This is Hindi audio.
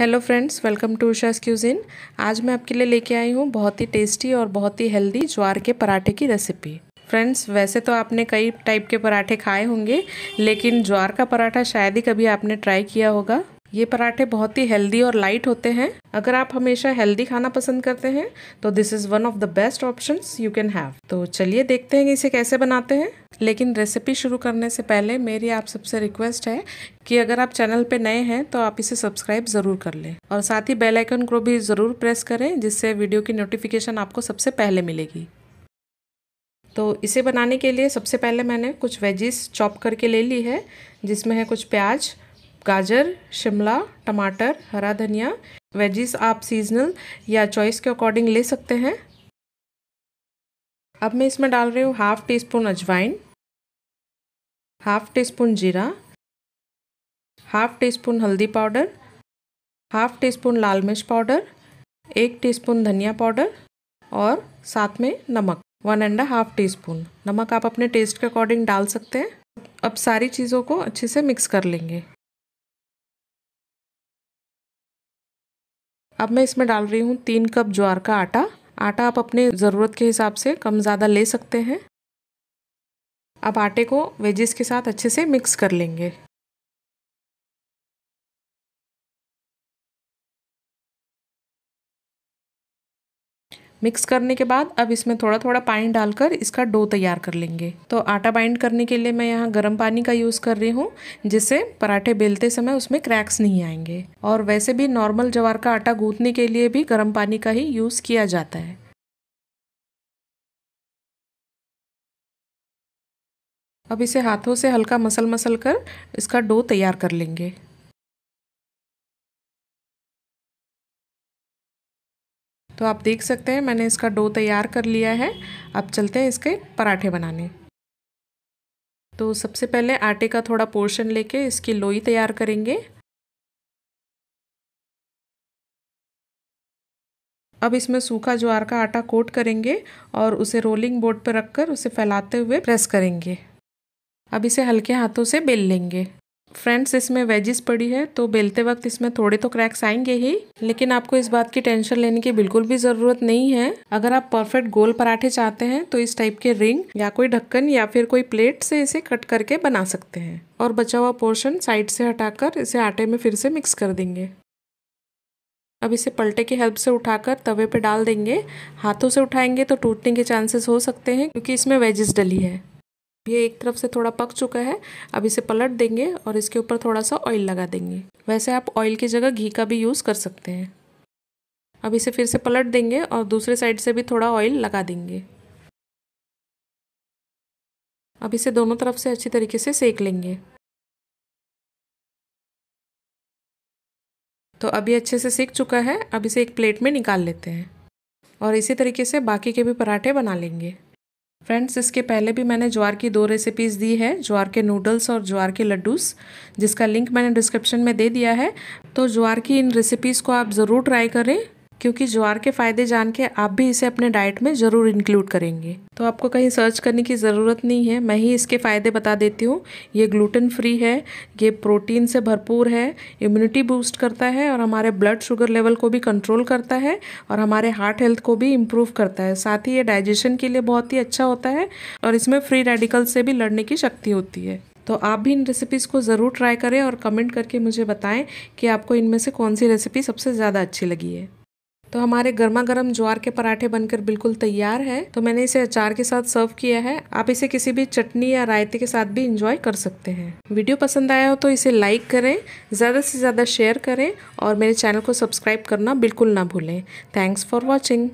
hello friends welcome to Usha cuisine आज मैं आपके लिए लेके आई हूँ बहुत ही टेस्टी और बहुत ही हेल्दी ज्वार के पराठे की रेसिपी फ्रेंड्स वैसे तो आपने कई टाइप के पराठे खाए होंगे लेकिन ज्वार का पराठा शायद ही कभी आपने ट्राई किया होगा ये पराठे बहुत ही हेल्दी और लाइट होते हैं अगर आप हमेशा हेल्दी खाना पसंद करते हैं तो this is one of the best option you can have तो चलिए देखते हैं कि इसे कैसे बनाते हैं लेकिन रेसिपी शुरू करने से पहले मेरी आप सबसे रिक्वेस्ट है कि अगर आप चैनल पे नए हैं तो आप इसे सब्सक्राइब ज़रूर कर लें और साथ ही बेल आइकन को भी ज़रूर प्रेस करें जिससे वीडियो की नोटिफिकेशन आपको सबसे पहले मिलेगी तो इसे बनाने के लिए सबसे पहले मैंने कुछ वेजिस चॉप करके ले ली है जिसमें है कुछ प्याज गाजर शिमला टमाटर हरा धनिया वेजिस आप सीजनल या चॉइस के अकॉर्डिंग ले सकते हैं अब मैं इसमें डाल रही हूँ हाफ़ टी स्पून अजवाइन हाफ़ टी स्पून जीरा हाफ़ टी स्पून हल्दी पाउडर हाफ़ टी स्पून लाल मिर्च पाउडर एक टी स्पून धनिया पाउडर और साथ में नमक one and half teaspoon नमक आप अपने टेस्ट के अकॉर्डिंग डाल सकते हैं अब सारी चीज़ों को अच्छे से मिक्स कर लेंगे अब मैं इसमें डाल रही हूँ तीन कप ज्वार का आटा आटा आप अपने ज़रूरत के हिसाब से कम ज़्यादा ले सकते हैं अब आटे को वेजेस के साथ अच्छे से मिक्स कर लेंगे मिक्स करने के बाद अब इसमें थोड़ा थोड़ा पानी डालकर इसका डो तैयार कर लेंगे तो आटा बाइंड करने के लिए मैं यहाँ गर्म पानी का यूज़ कर रही हूँ जिससे पराठे बेलते समय उसमें क्रैक्स नहीं आएंगे और वैसे भी नॉर्मल जवार का आटा गूंथने के लिए भी गर्म पानी का ही यूज़ किया जाता है अब इसे हाथों से हल्का मसल मसल कर इसका डो तैयार कर लेंगे तो आप देख सकते हैं मैंने इसका डो तैयार कर लिया है अब चलते हैं इसके पराठे बनाने तो सबसे पहले आटे का थोड़ा पोर्शन लेके इसकी लोई तैयार करेंगे अब इसमें सूखा ज्वार का आटा कोट करेंगे और उसे रोलिंग बोर्ड पर रखकर उसे फैलाते हुए प्रेस करेंगे अब इसे हल्के हाथों से बेल लेंगे फ्रेंड्स इसमें वेजिस पड़ी है तो बेलते वक्त इसमें थोड़े तो क्रैक्स आएंगे ही लेकिन आपको इस बात की टेंशन लेने की बिल्कुल भी ज़रूरत नहीं है अगर आप परफेक्ट गोल पराठे चाहते हैं तो इस टाइप के रिंग या कोई ढक्कन या फिर कोई प्लेट से इसे कट करके बना सकते हैं और बचा हुआ पोर्शन साइड से हटाकर इसे आटे में फिर से मिक्स कर देंगे अब इसे पलटे की हेल्प से उठाकर तवे पे डाल देंगे हाथों से उठाएंगे तो टूटने के चांसेस हो सकते हैं क्योंकि इसमें वेजेस डली है ये एक तरफ से थोड़ा पक चुका है अब इसे पलट देंगे और इसके ऊपर थोड़ा सा ऑयल लगा देंगे वैसे आप ऑयल की जगह घी का भी यूज़ कर सकते हैं अब इसे फिर से पलट देंगे और दूसरे साइड से भी थोड़ा ऑयल लगा देंगे अब इसे दोनों तरफ से अच्छी तरीके से सेक लेंगे तो अभी अच्छे से सीख चुका है अब इसे एक प्लेट में निकाल लेते हैं और इसी तरीके से बाकी के भी पराठे बना लेंगे फ्रेंड्स इसके पहले भी मैंने ज्वार की दो रेसिपीज़ दी है ज्वार के नूडल्स और ज्वार के लड्डूस जिसका लिंक मैंने डिस्क्रिप्शन में दे दिया है तो ज्वार की इन रेसिपीज़ को आप ज़रूर ट्राई करें क्योंकि ज्वार के फ़ायदे जान के आप भी इसे अपने डाइट में ज़रूर इंक्लूड करेंगे तो आपको कहीं सर्च करने की ज़रूरत नहीं है मैं ही इसके फ़ायदे बता देती हूँ ये ग्लूटेन फ्री है ये प्रोटीन से भरपूर है इम्यूनिटी बूस्ट करता है और हमारे ब्लड शुगर लेवल को भी कंट्रोल करता है और हमारे हार्ट हेल्थ को भी इम्प्रूव करता है साथ ही ये डाइजेशन के लिए बहुत ही अच्छा होता है और इसमें फ्री रेडिकल से भी लड़ने की शक्ति होती है तो आप भी इन रेसिपीज़ को ज़रूर ट्राई करें और कमेंट करके मुझे बताएं कि आपको इनमें से कौन सी रेसिपी सबसे ज़्यादा अच्छी लगी है तो हमारे गर्मा गर्म ज्वार के पराठे बनकर बिल्कुल तैयार है तो मैंने इसे अचार के साथ सर्व किया है आप इसे किसी भी चटनी या रायते के साथ भी इंजॉय कर सकते हैं वीडियो पसंद आया हो तो इसे लाइक करें ज़्यादा से ज़्यादा शेयर करें और मेरे चैनल को सब्सक्राइब करना बिल्कुल ना भूलें थैंक्स फॉर वॉचिंग